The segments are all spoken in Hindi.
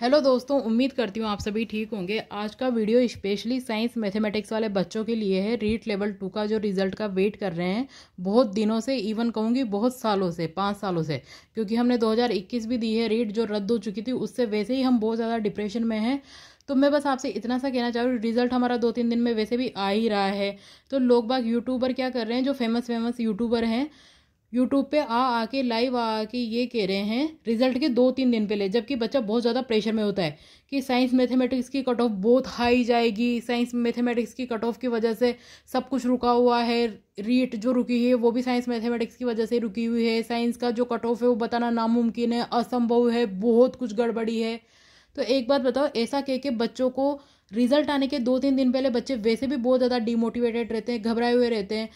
हेलो दोस्तों उम्मीद करती हूँ आप सभी ठीक होंगे आज का वीडियो स्पेशली साइंस मैथमेटिक्स वाले बच्चों के लिए है रीट लेवल टू का जो रिजल्ट का वेट कर रहे हैं बहुत दिनों से इवन कहूँगी बहुत सालों से पाँच सालों से क्योंकि हमने 2021 भी दी है रीट जो रद्द हो चुकी थी उससे वैसे ही हम बहुत ज़्यादा डिप्रेशन में हैं तो मैं बस आपसे इतना सा कहना चाह हूँ रिजल्ट हमारा दो तीन दिन में वैसे भी आ ही रहा है तो लोग बाग यूट्यूबर क्या कर रहे हैं जो फेमस फेमस यूट्यूबर हैं यूट्यूब पे आ आके लाइव आ आके ये कह रहे हैं रिजल्ट के दो तीन दिन पहले जबकि बच्चा बहुत ज़्यादा प्रेशर में होता है कि साइंस मैथमेटिक्स की कट ऑफ बहुत हाई जाएगी साइंस मैथमेटिक्स की कट ऑफ की वजह से सब कुछ रुका हुआ है रीट जो रुकी है वो भी साइंस मैथमेटिक्स की वजह से रुकी हुई है साइंस का जो कट ऑफ है वो बताना नामुमकिन है असंभव है बहुत कुछ गड़बड़ी है तो एक बात बताओ ऐसा कह के बच्चों को रिजल्ट आने के दो तीन दिन पहले बच्चे वैसे भी बहुत ज़्यादा डिमोटिवेटेड रहते हैं घबराए हुए रहते हैं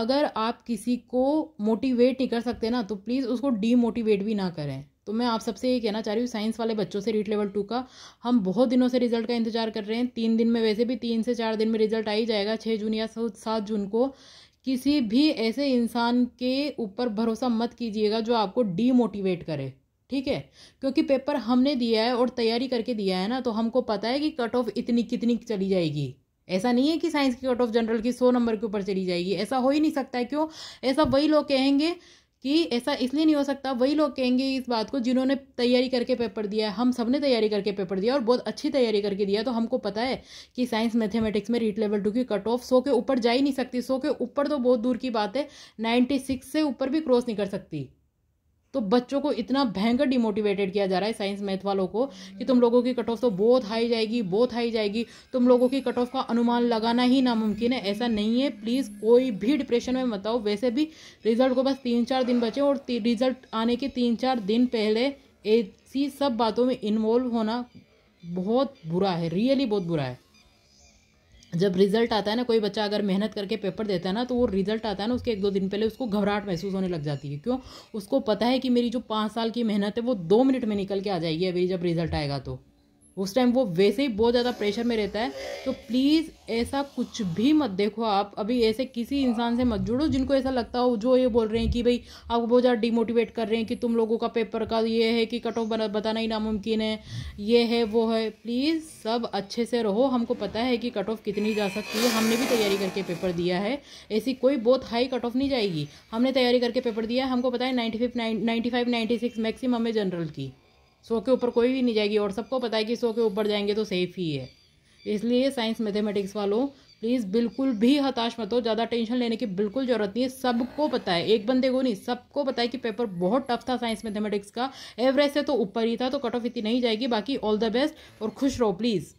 अगर आप किसी को मोटिवेट नहीं कर सकते ना तो प्लीज़ उसको डीमोटिवेट भी ना करें तो मैं आप सबसे ये कहना चाह रही हूँ साइंस वाले बच्चों से रीट लेवल टू का हम बहुत दिनों से रिजल्ट का इंतजार कर रहे हैं तीन दिन में वैसे भी तीन से चार दिन में रिजल्ट आ ही जाएगा छः जून या सात जून को किसी भी ऐसे इंसान के ऊपर भरोसा मत कीजिएगा जो आपको डीमोटिवेट करे ठीक है क्योंकि पेपर हमने दिया है और तैयारी करके दिया है ना तो हमको पता है कि कट ऑफ इतनी कितनी चली जाएगी ऐसा नहीं है कि साइंस की कट ऑफ जनरल की सौ नंबर के ऊपर चली जाएगी ऐसा हो ही नहीं सकता है क्यों ऐसा वही लोग कहेंगे कि ऐसा इसलिए नहीं हो सकता वही लोग कहेंगे इस बात को जिन्होंने तैयारी करके पेपर दिया है हम सब ने तैयारी करके पेपर दिया और बहुत अच्छी तैयारी करके दिया तो हमको पता है कि साइंस मैथमेटिक्स में रीट लेवल टू की कट ऑफ सौ के ऊपर जा ही नहीं सकती सौ के ऊपर तो बहुत दूर की बात है नाइन्टी सिक्स से ऊपर भी क्रॉस नहीं कर सकती तो बच्चों को इतना भयंकर डिमोटिवेटेड किया जा रहा है साइंस मैथ वालों को कि तुम लोगों की कट ऑफ तो बहुत हाई जाएगी बहुत हाई जाएगी तुम लोगों की कट ऑफ का अनुमान लगाना ही नामुमकिन है ऐसा नहीं है प्लीज़ कोई भी डिप्रेशन में बताओ वैसे भी रिजल्ट को बस तीन चार दिन बचे और रिजल्ट आने के तीन चार दिन पहले ऐसी सब बातों में इन्वॉल्व होना बहुत बुरा है रियली बहुत बुरा है जब रिजल्ट आता है ना कोई बच्चा अगर मेहनत करके पेपर देता है ना तो वो रिजल्ट आता है ना उसके एक दो दिन पहले उसको घबराहट महसूस होने लग जाती है क्यों उसको पता है कि मेरी जो पाँच साल की मेहनत है वो दो मिनट में निकल के आ जाएगी अभी जब रिजल्ट आएगा तो उस टाइम वो वैसे ही बहुत ज़्यादा प्रेशर में रहता है तो प्लीज़ ऐसा कुछ भी मत देखो आप अभी ऐसे किसी इंसान से मत जुड़ो जिनको ऐसा लगता हो जो ये बोल रहे हैं कि भाई आपको बहुत ज़्यादा डिमोटिवेट कर रहे हैं कि तुम लोगों का पेपर का ये है कि कट ऑफ बताना ही नामुमकिन है ये है वो है प्लीज़ सब अच्छे से रहो हमको पता है कि कट ऑफ कितनी जा सकती है हमने भी तैयारी करके पेपर दिया है ऐसी कोई बहुत हाई कट ऑफ नहीं जाएगी हमने तैयारी करके पेपर दिया है हमको पता है ninety five ninety five ninety six maximum है जनरल की सो के ऊपर कोई भी नहीं जाएगी और सबको पता है कि सो के ऊपर जाएंगे तो सेफ ही है इसलिए साइंस मैथमेटिक्स वालों प्लीज़ बिल्कुल भी हताश मत हो ज़्यादा टेंशन लेने की बिल्कुल ज़रूरत नहीं है सबको पता है एक बंदे को नहीं सबको पता है कि पेपर बहुत टफ था साइंस मैथमेटिक्स का एवरेज से तो ऊपर ही था तो कट ऑफ इतनी नहीं जाएगी बाकी ऑल द बेस्ट और खुश रहो प्लीज़